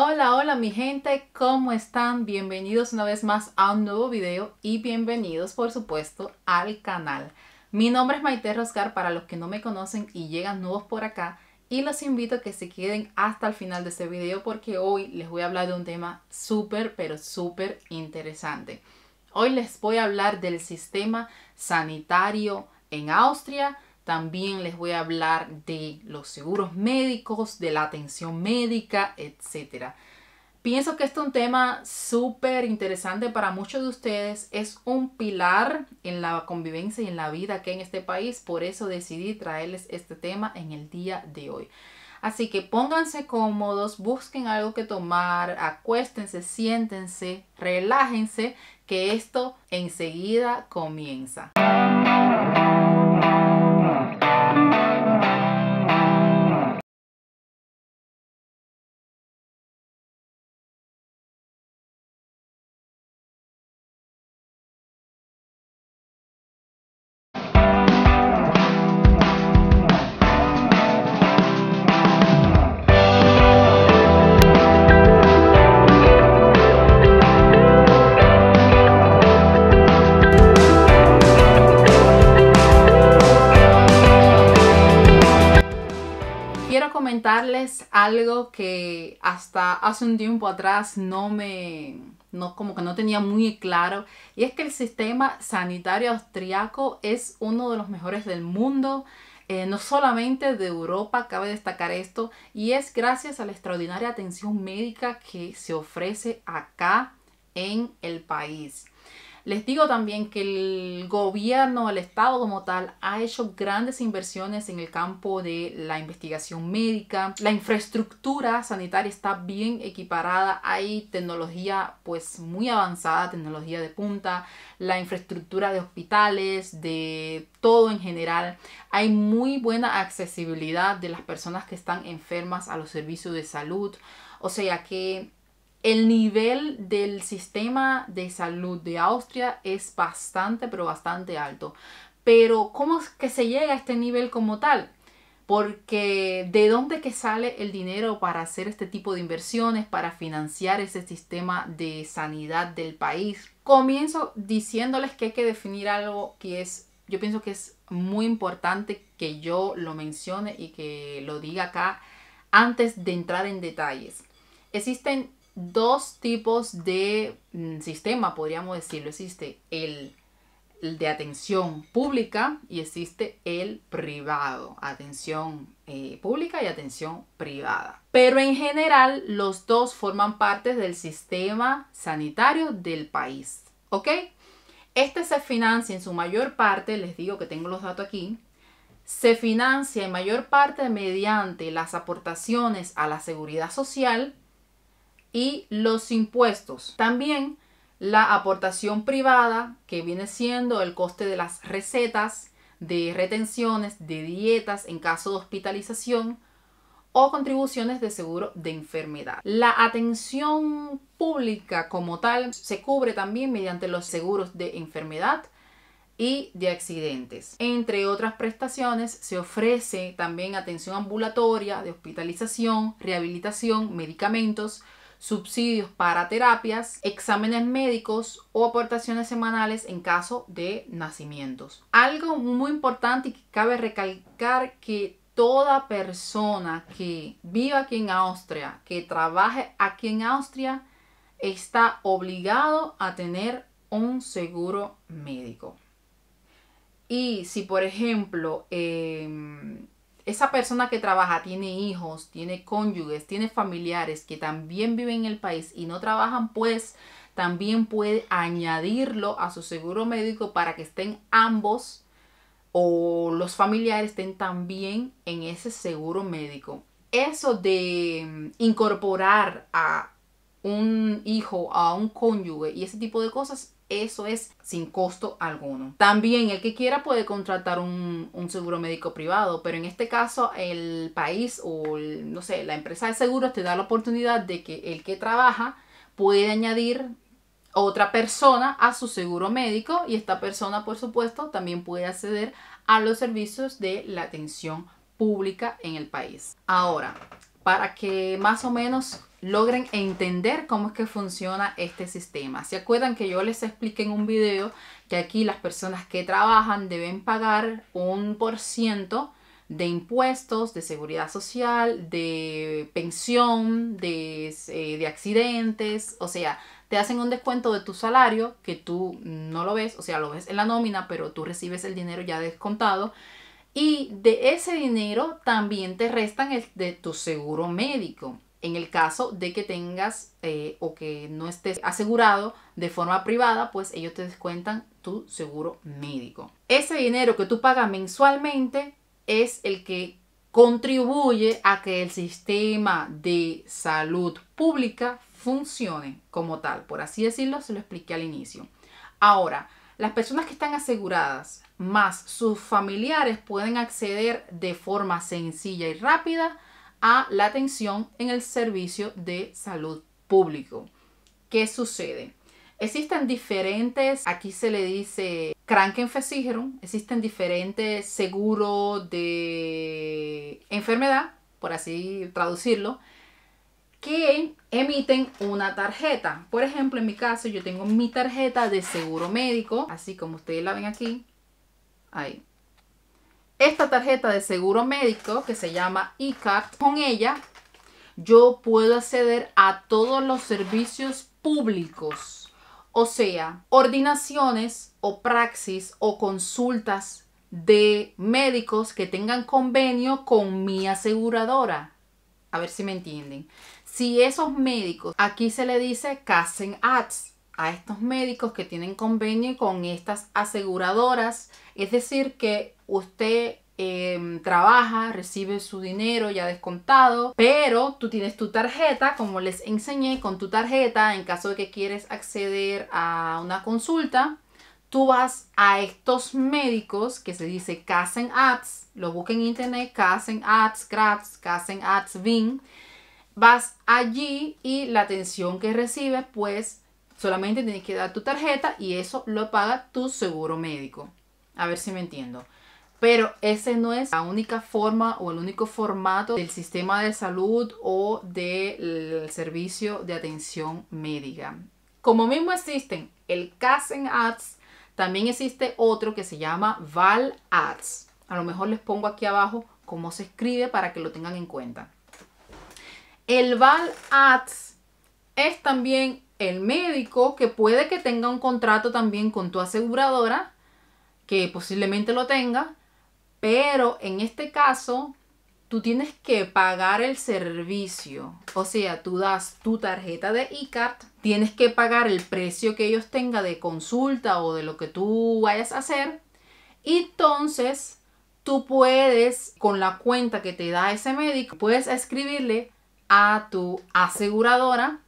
Hola, hola mi gente, ¿cómo están? Bienvenidos una vez más a un nuevo video y bienvenidos por supuesto al canal. Mi nombre es Maite Roscar para los que no me conocen y llegan nuevos por acá y los invito a que se queden hasta el final de este video porque hoy les voy a hablar de un tema súper pero súper interesante. Hoy les voy a hablar del sistema sanitario en Austria, también les voy a hablar de los seguros médicos, de la atención médica, etc. Pienso que este es un tema súper interesante para muchos de ustedes. Es un pilar en la convivencia y en la vida aquí en este país. Por eso decidí traerles este tema en el día de hoy. Así que pónganse cómodos, busquen algo que tomar, acuéstense, siéntense, relájense, que esto enseguida comienza. comentarles algo que hasta hace un tiempo atrás no me, como que no tenía muy claro, y es que el sistema sanitario austriaco es uno de los mejores del mundo. Eh, no solamente de Europa, cabe destacar esto, y es gracias a la extraordinaria atención médica que se ofrece acá en el país. Les digo también que el gobierno, el Estado como tal, ha hecho grandes inversiones en el campo de la investigación médica. La infraestructura sanitaria está bien equiparada. Hay tecnología pues muy avanzada, tecnología de punta. La infraestructura de hospitales, de todo en general. Hay muy buena accesibilidad de las personas que están enfermas a los servicios de salud. O sea que el nivel del sistema de salud de Austria es bastante, pero bastante alto. Pero ¿cómo es que se llega a este nivel como tal? Porque ¿de dónde que sale el dinero para hacer este tipo de inversiones, para financiar ese sistema de sanidad del país? Comienzo diciéndoles que hay que definir algo que es, yo pienso que es muy importante que yo lo mencione y que lo diga acá antes de entrar en detalles. Existen dos tipos de mm, sistema, podríamos decirlo. Existe el, de atención pública y existe el privado. Atención eh, pública y atención privada. Pero en general los dos forman parte del sistema sanitario del país. ¿Ok? Este se financia en su mayor parte, les digo que tengo los datos aquí, se financia en mayor parte mediante las aportaciones a la seguridad social, y los impuestos. También la aportación privada, que viene siendo el coste de las recetas, de retenciones, de dietas en caso de hospitalización o contribuciones de seguro de enfermedad. La atención pública como tal se cubre también mediante los seguros de enfermedad y de accidentes. Entre otras prestaciones se ofrece también atención ambulatoria, de hospitalización, rehabilitación, medicamentos, subsidios para terapias, exámenes médicos o aportaciones semanales en caso de nacimientos. Algo muy importante que cabe recalcar que toda persona que viva aquí en Austria, que trabaje aquí en Austria, está obligado a tener un seguro médico. Y si, por ejemplo, em, esa persona que trabaja tiene hijos, tiene cónyuges, tiene familiares que también viven en el país y no trabajan, pues también puede añadirlo a su seguro médico para que estén ambos o los familiares estén también en ese seguro médico. Eso de mm, incorporar a un hijo, a un cónyuge y ese tipo de cosas eso es sin costo alguno. También el que quiera puede contratar un, seguro médico privado, pero en este caso el país o no sé, la empresa de seguros te da la oportunidad de que el que trabaja puede añadir otra persona a su seguro médico y esta persona, por supuesto, también puede acceder a los servicios de la atención pública en el país. Ahora, para que más o menos logren entender cómo es que funciona este sistema. ¿Se acuerdan que yo les expliqué en un video que aquí las personas que trabajan deben pagar un por ciento de impuestos, de seguridad social, de pensión, eh, de, accidentes, o sea, te hacen un descuento de tu salario que tú no lo ves, o sea, lo ves en la nómina, pero tú recibes el dinero ya descontado. Y de ese dinero también te restan el de tu seguro médico. En el caso de que tengas eh, o que no estés asegurado de forma privada, pues ellos te descuentan tu seguro médico. Ese dinero que tú pagas mensualmente es el que contribuye a que el sistema de salud pública funcione como tal, por así decirlo, se lo expliqué al inicio. Ahora, las personas que están aseguradas más sus familiares pueden acceder de forma sencilla y rápida a la atención en el servicio de salud público. ¿Qué sucede? Existen diferentes, aquí se le dice Krankenversicherung, existen diferentes seguros de enfermedad, por así traducirlo, que emiten una tarjeta. Por ejemplo, en mi caso yo tengo mi tarjeta de seguro médico, así como ustedes la ven aquí. Ahí esta tarjeta de seguro médico que se llama ICAT, con ella yo puedo acceder a todos los servicios públicos, o sea, ordinaciones o praxis o consultas de médicos que tengan convenio con mi aseguradora. A ver si me entienden. Si esos médicos, aquí se le dice CASEN ads a estos médicos que tienen convenio con estas aseguradoras. Es decir, que usted em, trabaja, recibe su dinero ya descontado, pero tú tienes tu tarjeta, como les enseñé, con tu tarjeta, en caso de que quieres acceder a una consulta, tú vas a estos médicos que se dice Casen Ads, lo busquen en internet, Casen Ads, Grabs, Casen Ads, Vin, vas allí y la atención que recibes pues Solamente tienes que dar tu tarjeta y eso lo paga tu seguro médico. A ver si me entiendo. Pero ese no es la única forma o el único formato del sistema de salud o del servicio de atención médica. Como mismo existen el Casen Ads, también existe otro que se llama Val Ads. A lo mejor les pongo aquí abajo cómo se escribe para que lo tengan en cuenta. El Val Ads es también el médico, que puede que tenga un contrato también con tu aseguradora, que posiblemente lo tenga, pero en este caso tú tienes que pagar el servicio. O sea, tú das tu tarjeta de ICART, tienes que pagar el precio que ellos tengan de consulta o de lo que tú vayas a hacer. Y entonces tú puedes, con la cuenta que te da ese médico, puedes escribirle a tu aseguradora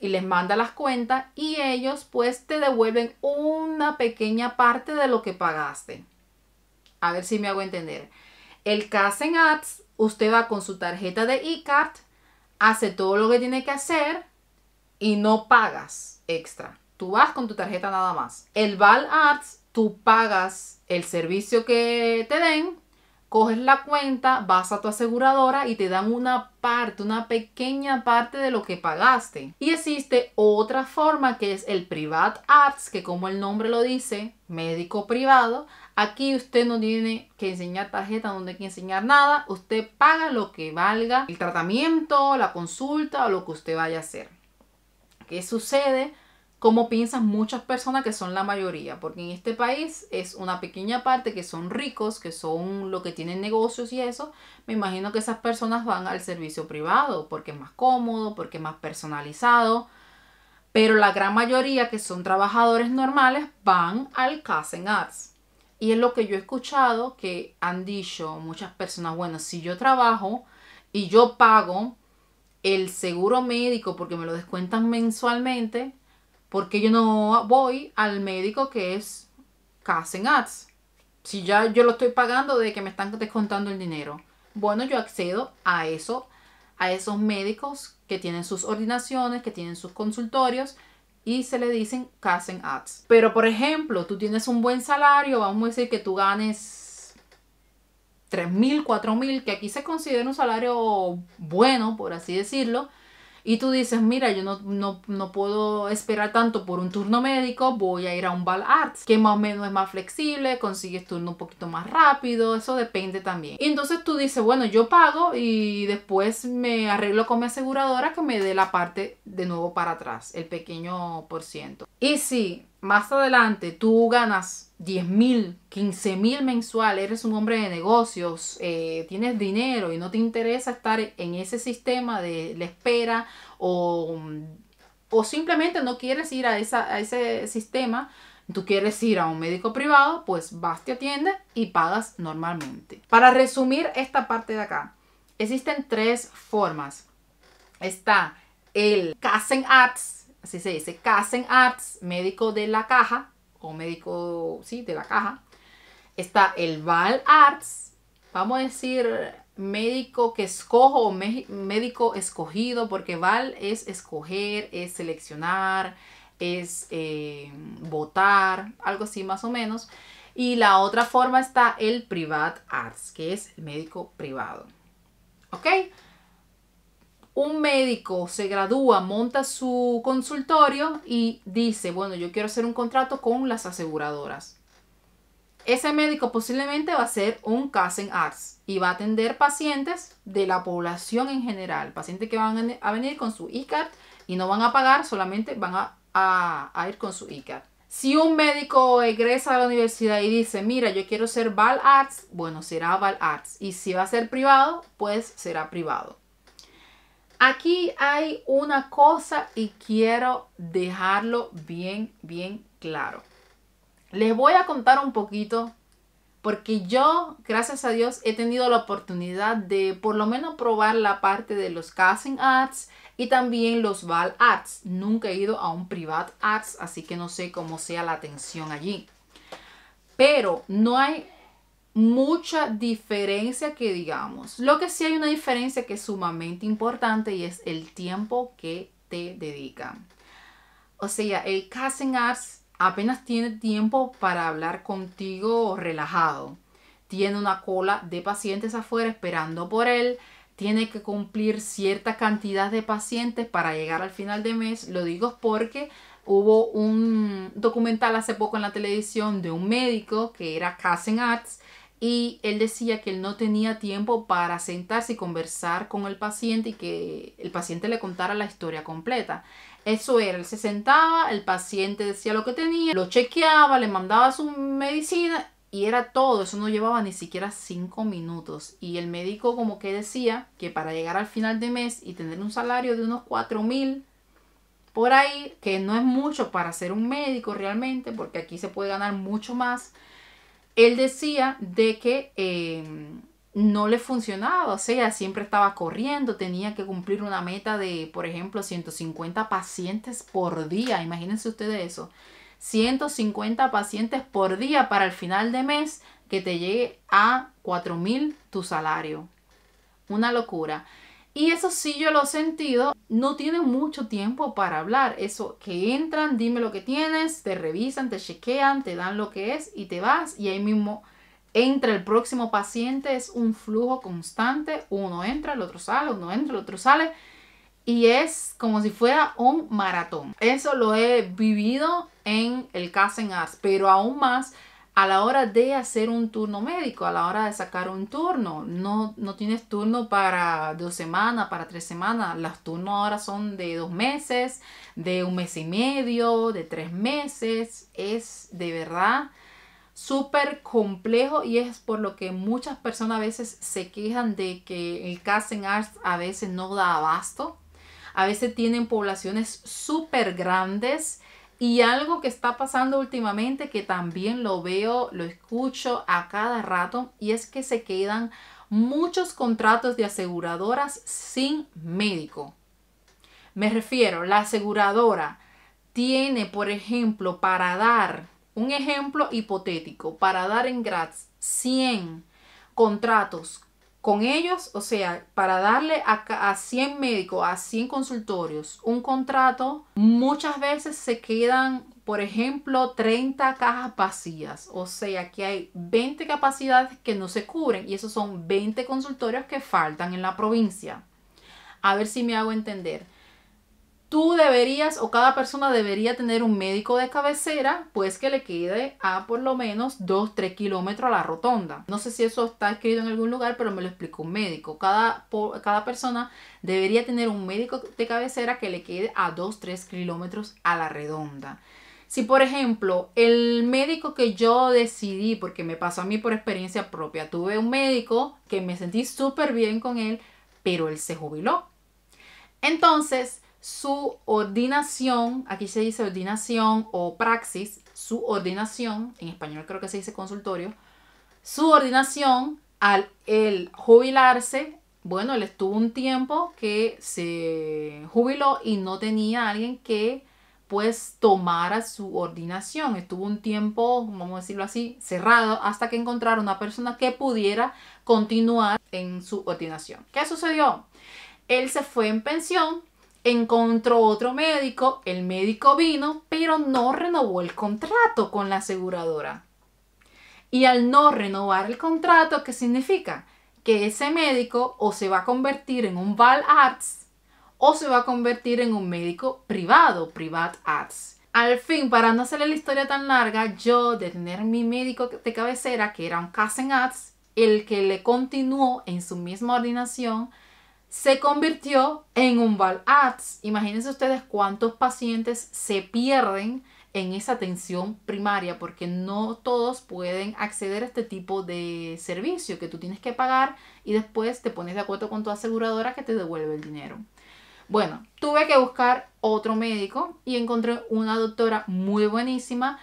y les manda las cuentas y ellos pues te devuelven una pequeña parte de lo que pagaste. A ver si me hago entender. El Cash en Ads, usted va con su tarjeta de e-card, hace todo lo que tiene que hacer y no pagas extra. Tú vas con tu tarjeta nada más. El Val Ads, tú pagas el servicio que te den, coges la cuenta, vas a tu aseguradora y te dan una parte, una pequeña parte de lo que pagaste. Y existe otra forma que es el Private Arts, que como el nombre lo dice, médico privado. Aquí usted no tiene que enseñar tarjeta, no tiene que enseñar nada. Usted paga lo que valga el tratamiento, la consulta o lo que usted vaya a hacer. ¿Qué sucede? Como piensan muchas personas que son la mayoría, porque en este país es una pequeña parte que son ricos, que son lo que tienen negocios y eso, me imagino que esas personas van al servicio privado, porque es más cómodo, porque es más personalizado, pero la gran mayoría que son trabajadores normales van al en Arts. Y es lo que yo he escuchado que han dicho muchas personas, bueno, si yo trabajo y yo pago el seguro médico porque me lo descuentan mensualmente, porque yo no voy al médico que es Casen Ads? Si ya yo lo estoy pagando de que me están descontando el dinero. Bueno, yo accedo a eso, a esos médicos que tienen sus ordinaciones, que tienen sus consultorios y se le dicen Casen Ads. Pero por ejemplo, tú tienes un buen salario, vamos a decir que tú ganes 3.000, 4.000, que aquí se considera un salario bueno, por así decirlo y tú dices, mira, yo no, puedo esperar tanto por un turno médico, voy a ir a un Ball Arts, que más o menos es más flexible, consigues turno un poquito más rápido, eso depende también. Y entonces tú dices, bueno, yo pago y después me arreglo con mi aseguradora que me dé la parte de nuevo para atrás, el pequeño por ciento. Y si más adelante tú ganas 10 mil, 15 mil mensual, eres un hombre de negocios, eh, tienes dinero y no te interesa estar en ese sistema de la espera o, mm, o simplemente no quieres ir a, esa, a ese sistema, tú quieres ir a un médico privado, pues vas, te atiende y pagas normalmente. Para resumir esta parte de acá, existen tres formas. Está el Casen Arts, así se dice, Casen Arts, médico de la caja, o médico, sí, de la caja. Está el Val Arts, vamos a decir médico que escojo médico escogido, porque Val es escoger, es seleccionar, es eh, votar, algo así más o menos. Y la otra forma está el Privat Arts, que es médico privado. ¿Ok? un médico se gradúa, monta su consultorio y dice, bueno, yo quiero hacer un contrato con las aseguradoras. Ese médico posiblemente va a ser un en Arts y va a atender pacientes de la población en general, pacientes que van a venir con su ICAT y no van a pagar, solamente van a, ir con su ICAT. Si un médico egresa a la universidad y dice, mira, yo quiero ser Val Arts, bueno, será Val Arts. Y si va a ser privado, pues será privado. Aquí hay una cosa y quiero dejarlo bien, bien claro. Les voy a contar un poquito porque yo, gracias a Dios, he tenido la oportunidad de por lo menos probar la parte de los casting ads y también los val ads. Nunca he ido a un private ads, así que no sé cómo sea la atención allí. Pero no hay mucha diferencia que digamos. Lo que sí hay una diferencia que es sumamente importante y es el tiempo que te dedican. O sea, el Casting Arts apenas tiene tiempo para hablar contigo relajado. Tiene una cola de pacientes afuera esperando por él. Tiene que cumplir cierta cantidad de pacientes para llegar al final de mes. Lo digo porque hubo un documental hace poco en la televisión de un médico que era Casting Arts y él decía que él no tenía tiempo para sentarse y conversar con el paciente y que el paciente le contara la historia completa. Eso era, él se sentaba, el paciente decía lo que tenía, lo chequeaba, le mandaba su medicina y era todo, eso no llevaba ni siquiera cinco minutos. Y el médico como que decía que para llegar al final de mes y tener un salario de unos cuatro mil por ahí, que no es mucho para ser un médico realmente, porque aquí se puede ganar mucho más él decía de que em, no le funcionaba, o sea, siempre estaba corriendo, tenía que cumplir una meta de, por ejemplo, 150 pacientes por día, imagínense ustedes eso, 150 pacientes por día para el final de mes que te llegue a 4.000 tu salario. Una locura. Y eso sí yo lo he sentido. No tienen mucho tiempo para hablar. Eso que entran, dime lo que tienes, te revisan, te chequean, te dan lo que es y te vas. Y ahí mismo entra el próximo paciente. Es un flujo constante. Uno entra, el otro sale, uno entra, el otro sale. Y es como si fuera un maratón. Eso lo he vivido en el CASENAS, pero aún más a la hora de hacer un turno médico, a la hora de sacar un turno. No, no tienes turno para dos semanas, para tres semanas. Los turnos ahora son de dos meses, de un mes y medio, de tres meses. Es de verdad súper complejo y es por lo que muchas personas a veces se quejan de que el casting arts a veces no da abasto. A veces tienen poblaciones súper grandes y algo que está pasando últimamente, que también lo veo, lo escucho a cada rato, y es que se quedan muchos contratos de aseguradoras sin médico. Me refiero, la aseguradora tiene, por ejemplo, para dar, un ejemplo hipotético, para dar en gratis 100 contratos con ellos, o sea, para darle a, 100 médicos, a 100 consultorios un contrato, muchas veces se quedan, por ejemplo, 30 cajas vacías. O sea, que hay 20 capacidades que no se cubren y esos son 20 consultorios que faltan en la provincia. A ver si me hago entender tú deberías o cada persona debería tener un médico de cabecera, pues que le quede a por lo menos 2-3 kilómetros a la rotonda. No sé si eso está escrito en algún lugar, pero me lo explicó un médico. Cada, cada persona debería tener un médico de cabecera que le quede a 2-3 kilómetros a la redonda. Si por ejemplo el médico que yo decidí, porque me pasó a mí por experiencia propia, tuve un médico que me sentí súper bien con él, pero él se jubiló. Entonces, su ordinación, aquí se dice ordinación o praxis, su ordinación, en español creo que se dice consultorio, su ordinación al el jubilarse, bueno, él estuvo un tiempo que se jubiló y no tenía alguien que pues tomara su ordinación. Estuvo un tiempo, vamos a decirlo así, cerrado hasta que encontraron una persona que pudiera continuar en su ordinación. ¿Qué sucedió? Él se fue en pensión Encontró otro médico, el médico vino, pero no renovó el contrato con la aseguradora. Y al no renovar el contrato, ¿qué significa? Que ese médico o se va a convertir en un Val Arts o se va a convertir en un médico privado, privat Arts. Al fin, para no hacerle la historia tan larga, yo de tener mi médico de cabecera, que era un Casen Arts, el que le continuó en su misma ordenación, se convirtió en un Val Ads. Imagínense ustedes cuántos pacientes se pierden en esa atención primaria porque no todos pueden acceder a este tipo de servicio que tú tienes que pagar y después te pones de acuerdo con tu aseguradora que te devuelve el dinero. Bueno, tuve que buscar otro médico y encontré una doctora muy buenísima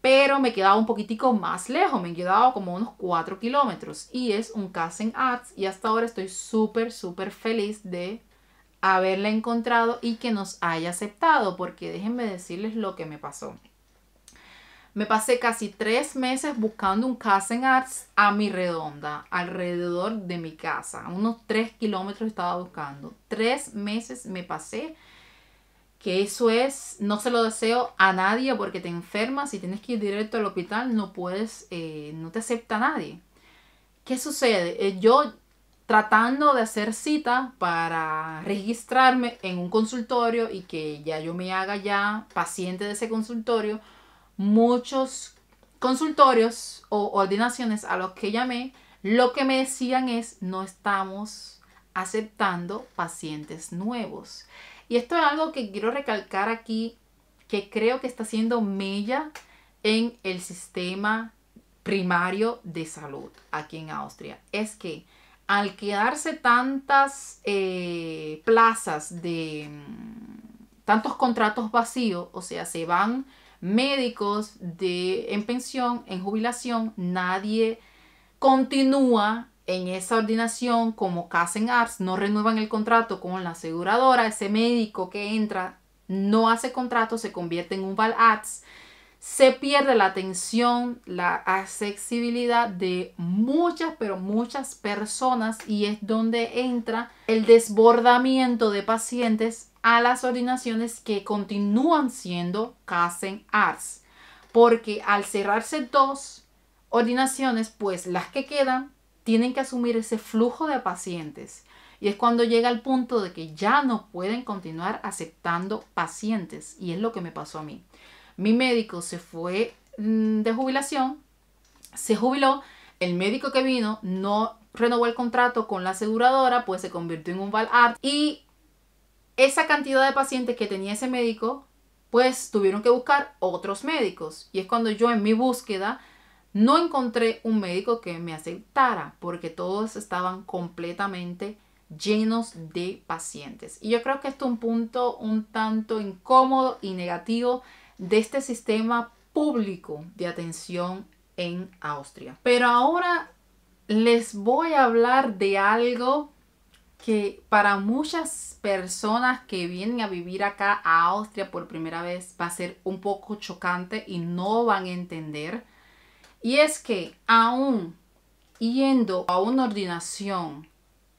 pero me quedaba un poquitico más lejos, me quedaba como unos 4 kilómetros y es un en Arts. y hasta ahora estoy súper, súper feliz de haberla encontrado y que nos haya aceptado, porque déjenme decirles lo que me pasó. Me pasé casi tres meses buscando un en Arts a mi redonda, alrededor de mi casa. Unos 3 kilómetros estaba buscando. Tres meses me pasé que eso es, no se lo deseo a nadie porque te enfermas y tienes que ir directo al hospital, no puedes, eh, no te acepta nadie. ¿Qué sucede? Eh, yo tratando de hacer cita para registrarme en un consultorio y que ya yo me haga ya paciente de ese consultorio, muchos consultorios o ordinaciones a los que llamé, lo que me decían es no estamos aceptando pacientes nuevos. Y esto es algo que quiero recalcar aquí, que creo que está siendo mella en el sistema primario de salud aquí en Austria. Es que al quedarse tantas eh, plazas de mm, tantos contratos vacíos, o sea, se van médicos de, en pensión, en jubilación, nadie continúa en esa ordinación, como Casen Arts, no renuevan el contrato con la aseguradora, ese médico que entra no hace contrato, se convierte en un val ads, se pierde la atención, la accesibilidad de muchas, pero muchas personas y es donde entra el desbordamiento de pacientes a las ordinaciones que continúan siendo Casen Arts. Porque al cerrarse dos ordinaciones, pues las que quedan tienen que asumir ese flujo de pacientes. Y es cuando llega el punto de que ya no pueden continuar aceptando pacientes. Y es lo que me pasó a mí. Mi médico se fue mm, de jubilación, se jubiló. El médico que vino no renovó el contrato con la aseguradora, pues se convirtió en un valart Y esa cantidad de pacientes que tenía ese médico, pues tuvieron que buscar otros médicos. Y es cuando yo en mi búsqueda no encontré un médico que me aceptara porque todos estaban completamente llenos de pacientes. Y yo creo que esto es un punto un tanto incómodo y negativo de este sistema público de atención en Austria. Pero ahora les voy a hablar de algo que para muchas personas que vienen a vivir acá a Austria por primera vez va a ser un poco chocante y no van a entender y es que aún yendo a una ordinación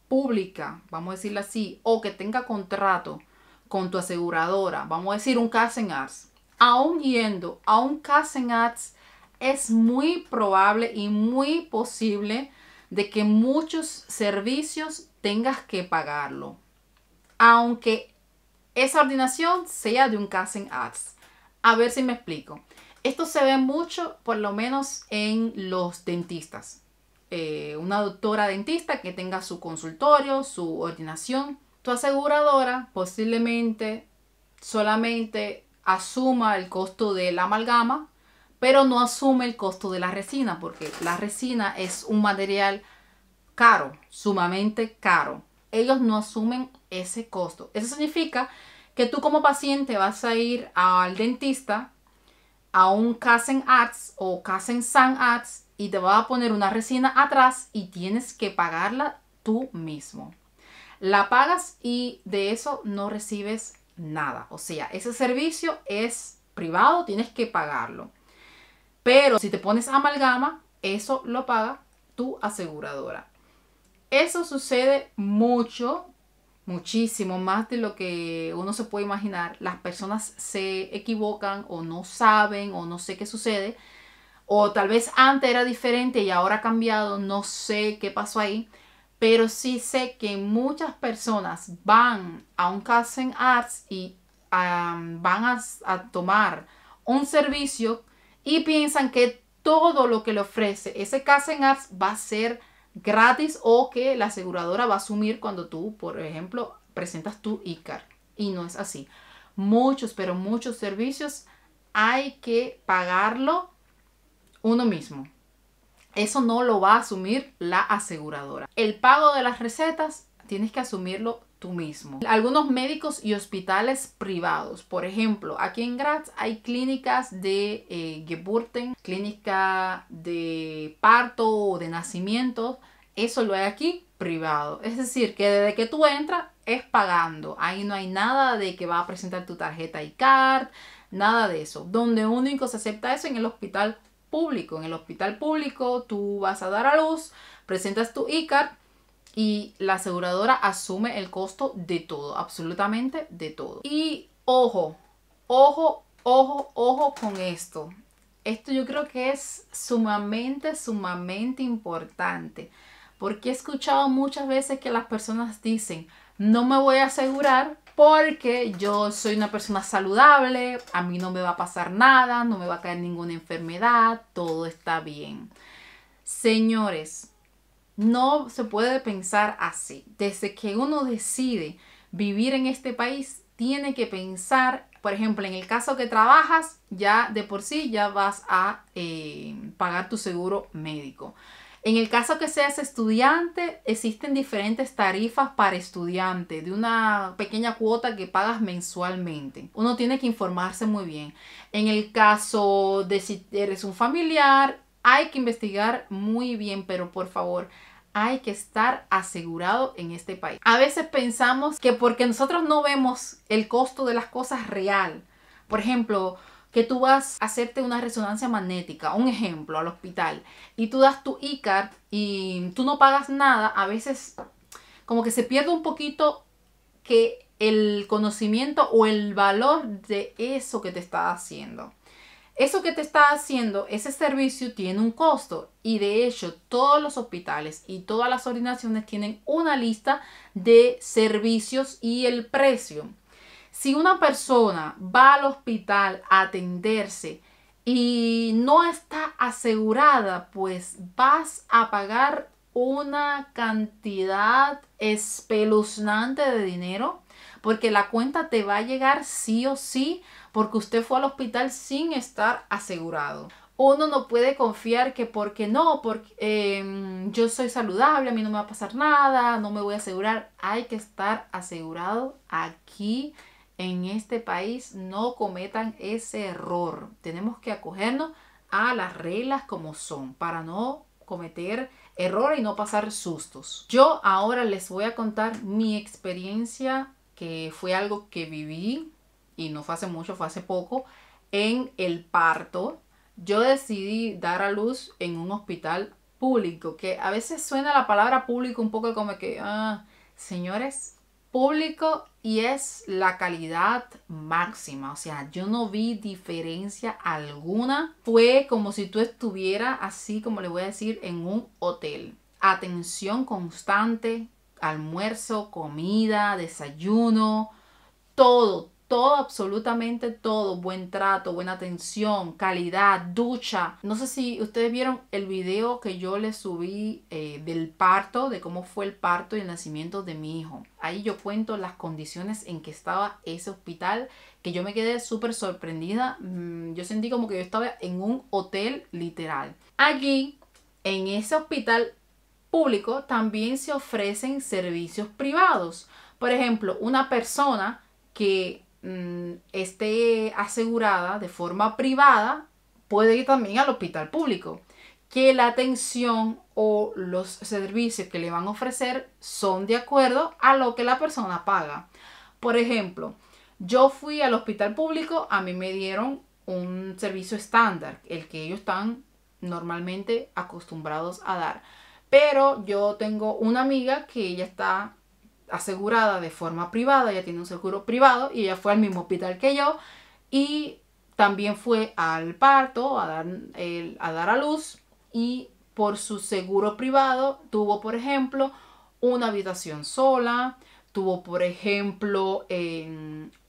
pública, vamos a decirlo así, o que tenga contrato con tu aseguradora, vamos a decir un en Arts, aún yendo a un en Arts, es muy probable y muy posible de que muchos servicios tengas que pagarlo. Aunque esa ordinación sea de un en Arts. A ver si me explico. Esto se ve mucho, por lo menos en los dentistas. Eh, una doctora dentista que tenga su consultorio, su ordinación, tu aseguradora posiblemente solamente asuma el costo de la amalgama, pero no asume el costo de la resina, porque la resina es un material caro, sumamente caro. Ellos no asumen ese costo. Eso significa que tú como paciente vas a ir al dentista a un casen arts o casen San Ads y te va a poner una resina atrás y tienes que pagarla tú mismo. La pagas y de eso no recibes nada. O sea, ese servicio es privado, tienes que pagarlo. Pero si te pones amalgama, eso lo paga tu aseguradora. Eso sucede mucho muchísimo más de lo que uno se puede imaginar. Las personas se equivocan o no saben o no sé qué sucede. O tal vez antes era diferente y ahora ha cambiado, no sé qué pasó ahí. Pero sí sé que muchas personas van a un Casting Arts y van a, tomar un servicio y piensan que todo lo que le ofrece ese Casting Arts va a ser gratis o que la aseguradora va a asumir cuando tú, por ejemplo, presentas tu ICAR. Y no es así. Muchos, pero muchos servicios hay que pagarlo uno mismo. Eso no lo va a asumir la aseguradora. El pago de las recetas tienes que asumirlo tú mismo. Algunos médicos y hospitales privados, por ejemplo, aquí en Graz hay clínicas de eh, Geburten, clínica de parto o de nacimiento, eso lo hay aquí privado. Es decir, que desde que tú entras es pagando. Ahí no hay nada de que va a presentar tu tarjeta y nada de eso. Donde único se acepta eso en el hospital público. En el hospital público tú vas a dar a luz, presentas tu ICAR y la aseguradora asume el costo de todo, absolutamente de todo. Y ojo, ojo, ojo, ojo con esto. Esto yo creo que es sumamente, sumamente importante. Porque he escuchado muchas veces que las personas dicen, no me voy a asegurar porque yo soy una persona saludable, a mí no me va a pasar nada, no me va a caer ninguna enfermedad, todo está bien. Señores, no se puede pensar así. Desde que uno decide vivir en este país, tiene que pensar, por ejemplo, en el caso que trabajas, ya de por sí ya vas a eh, pagar tu seguro médico. En el caso que seas estudiante, existen diferentes tarifas para estudiante, de una pequeña cuota que pagas mensualmente. Uno tiene que informarse muy bien. En el caso de si eres un familiar, hay que investigar muy bien, pero por favor, hay que estar asegurado en este país. A veces pensamos que porque nosotros no vemos el costo de las cosas real, por ejemplo, que tú vas a hacerte una resonancia magnética, un ejemplo, al hospital, y tú das tu ICAR y tú no pagas nada, a veces como que se pierde un poquito que el conocimiento o el valor de eso que te está haciendo. Eso que te está haciendo, ese servicio tiene un costo y de hecho todos los hospitales y todas las ordinaciones tienen una lista de servicios y el precio. Si una persona va al hospital a atenderse y no está asegurada, pues vas a pagar una cantidad espeluznante de dinero porque la cuenta te va a llegar sí o sí porque usted fue al hospital sin estar asegurado. Uno no puede confiar que porque no, porque em, yo soy saludable, a mí no me va a pasar nada, no me voy a asegurar. Hay que estar asegurado aquí en este país. No cometan ese error. Tenemos que acogernos a las reglas como son para no cometer error y no pasar sustos. Yo ahora les voy a contar mi experiencia que fue algo que viví y no fue hace mucho, fue hace poco, en el parto, yo decidí dar a luz en un hospital público, que a veces suena la palabra público un poco como que, ah, señores, público y es la calidad máxima. O sea, yo no vi diferencia alguna. Fue como si tú estuvieras así, como le voy a decir, en un hotel. Atención constante, almuerzo, comida, desayuno, todo, todo, absolutamente todo, buen trato, buena atención, calidad, ducha. No sé si ustedes vieron el video que yo les subí eh, del parto, de cómo fue el parto y el nacimiento de mi hijo. Ahí yo cuento las condiciones en que estaba ese hospital, que yo me quedé súper sorprendida. Mm, yo sentí como que yo estaba en un hotel literal. Aquí, en ese hospital público, también se ofrecen servicios privados. Por ejemplo, una persona que Mm, esté asegurada de forma privada, puede ir también al hospital público, que la atención o los servicios que le van a ofrecer son de acuerdo a lo que la persona paga. Por ejemplo, yo fui al hospital público, a mí me dieron un servicio estándar, el que ellos están normalmente acostumbrados a dar. Pero yo tengo una amiga que ella está asegurada de forma privada, ella tiene un seguro privado y ella fue al mismo hospital que yo y también fue al parto a dar, a, dar a luz y por su seguro privado tuvo, por ejemplo, una habitación sola, tuvo, por ejemplo,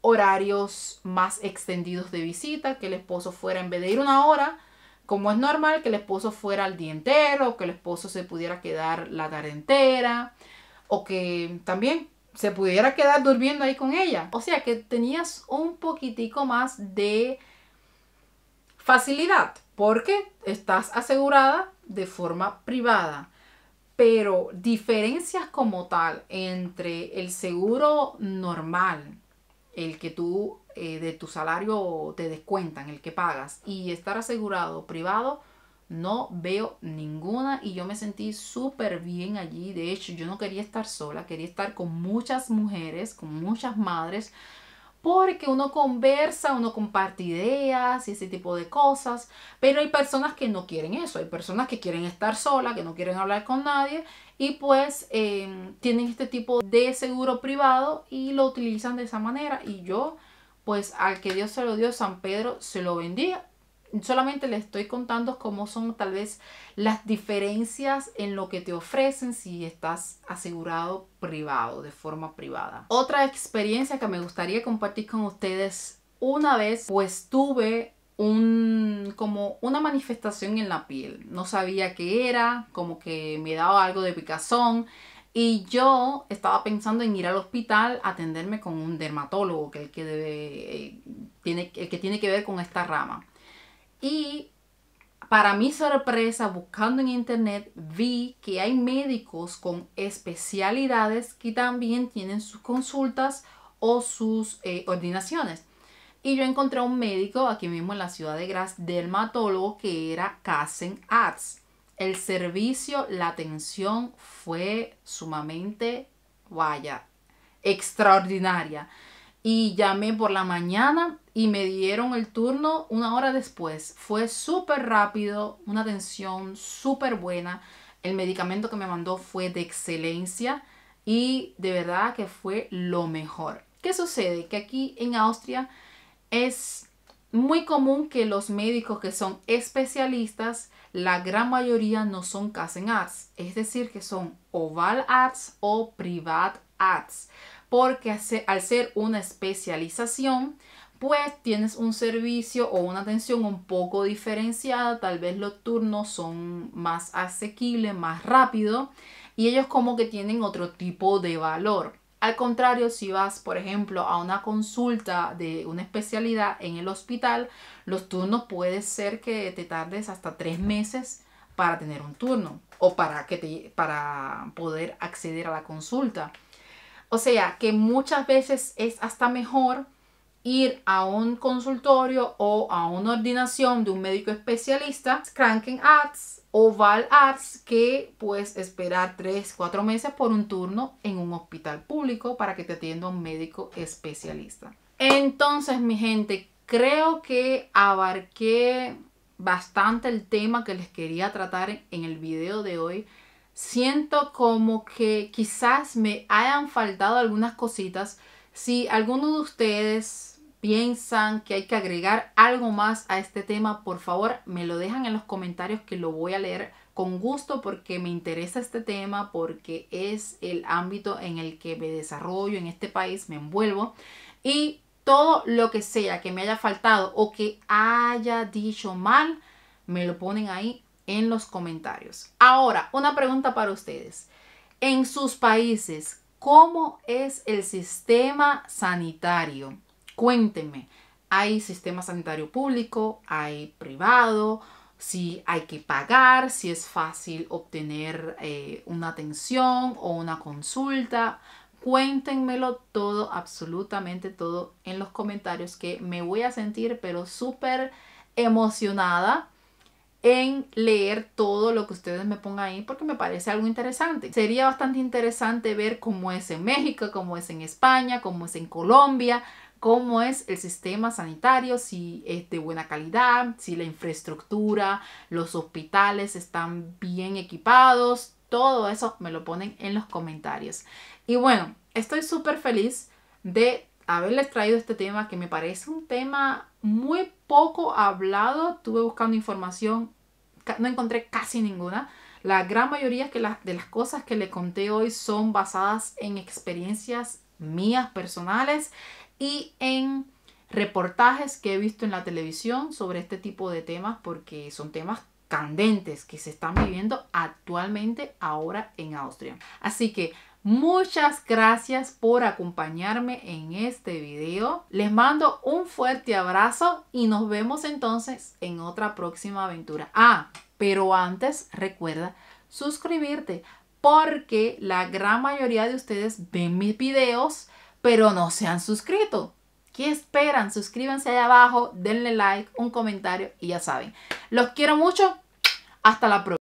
horarios más extendidos de visita, que el esposo fuera en vez de ir una hora, como es normal, que el esposo fuera el día entero, que el esposo se pudiera quedar la tarde entera o que también se pudiera quedar durmiendo ahí con ella. O sea que tenías un poquitico más de facilidad porque estás asegurada de forma privada. Pero diferencias como tal entre el seguro normal, el que tú eh, de tu salario te descuentan, el que pagas, y estar asegurado privado, no veo ninguna y yo me sentí súper bien allí. De hecho, yo no quería estar sola, quería estar con muchas mujeres, con muchas madres, porque uno conversa, uno comparte ideas y ese tipo de cosas, pero hay personas que no quieren eso, hay personas que quieren estar sola, que no quieren hablar con nadie y pues em, tienen este tipo de seguro privado y lo utilizan de esa manera y yo... Pues al que Dios se lo dio, San Pedro se lo vendía solamente les estoy contando cómo son tal vez las diferencias en lo que te ofrecen si estás asegurado privado, de forma privada. Otra experiencia que me gustaría compartir con ustedes, una vez pues tuve como una manifestación en la piel. No sabía qué era, como que me daba algo de picazón. Y yo estaba pensando en ir al hospital a atenderme con un dermatólogo, que el que, eh, el que tiene que ver con esta rama. Y para mi sorpresa, buscando en internet, vi que hay médicos con especialidades que también tienen sus consultas o sus eh, ordinaciones. Y yo encontré un médico aquí mismo en la ciudad de Graz, dermatólogo, que era Kassen Arts. El servicio, la atención fue sumamente, vaya, extraordinaria. Y llamé por la mañana y me dieron el turno una hora después. Fue súper rápido, una atención súper buena. El medicamento que me mandó fue de excelencia y de verdad que fue lo mejor. ¿Qué sucede? Que aquí en Austria es muy común que los médicos que son especialistas, la gran mayoría no son arts es decir, que son oval Arts o arts porque al ser una especialización, pues tienes un servicio o una atención un poco diferenciada, tal vez los turnos son más asequibles, más rápido y ellos como que tienen otro tipo de valor. Al contrario, si vas, por ejemplo, a una consulta de una especialidad en el hospital, los turnos puede ser que te tardes hasta tres meses para tener un turno o para, que te, para poder acceder a la consulta. O sea que muchas veces es hasta mejor ir a un consultorio o a una ordinación de un médico especialista, Cranking Ads o Val arts que puedes esperar 3, 4 meses por un turno en un hospital público para que te atienda un médico especialista. Entonces, mi gente, creo que abarqué bastante el tema que les quería tratar en el video de hoy. Siento como que quizás me hayan faltado algunas cositas. Si alguno de ustedes piensan que hay que agregar algo más a este tema, por favor me lo dejan en los comentarios que lo voy a leer con gusto porque me interesa este tema, porque es el ámbito en el que me desarrollo en este país, me envuelvo. Y todo lo que sea que me haya faltado o que haya dicho mal, me lo ponen ahí en los comentarios. Ahora, una pregunta para ustedes. En sus países, ¿cómo es el sistema sanitario? Cuéntenme, hay sistema sanitario público, hay privado, si hay que pagar, si es fácil obtener eh, una atención o una consulta. Cuéntenmelo todo, absolutamente todo en los comentarios que me voy a sentir pero súper emocionada en leer todo lo que ustedes me pongan ahí porque me parece algo interesante. Sería bastante interesante ver cómo es en México, cómo es en España, cómo es en Colombia, cómo es el sistema sanitario, si es de buena calidad, si la infraestructura, los hospitales están bien equipados, todo eso me lo ponen en los comentarios. Y bueno, estoy súper feliz de haberles traído este tema que me parece un tema muy poco hablado. Estuve buscando información, no encontré casi ninguna. La gran mayoría de las cosas que les conté hoy son basadas en experiencias mías personales y en reportajes que he visto en la televisión sobre este tipo de temas porque son temas candentes que se están viviendo actualmente ahora en Austria. Así que muchas gracias por acompañarme en este video. Les mando un fuerte abrazo y nos vemos entonces en otra próxima aventura. Ah, pero antes recuerda suscribirte porque la gran mayoría de ustedes ven mis videos pero no se han suscrito. ¿Qué esperan? Suscríbanse allá abajo, denle like, un comentario y ya saben. Los quiero mucho. Hasta la próxima.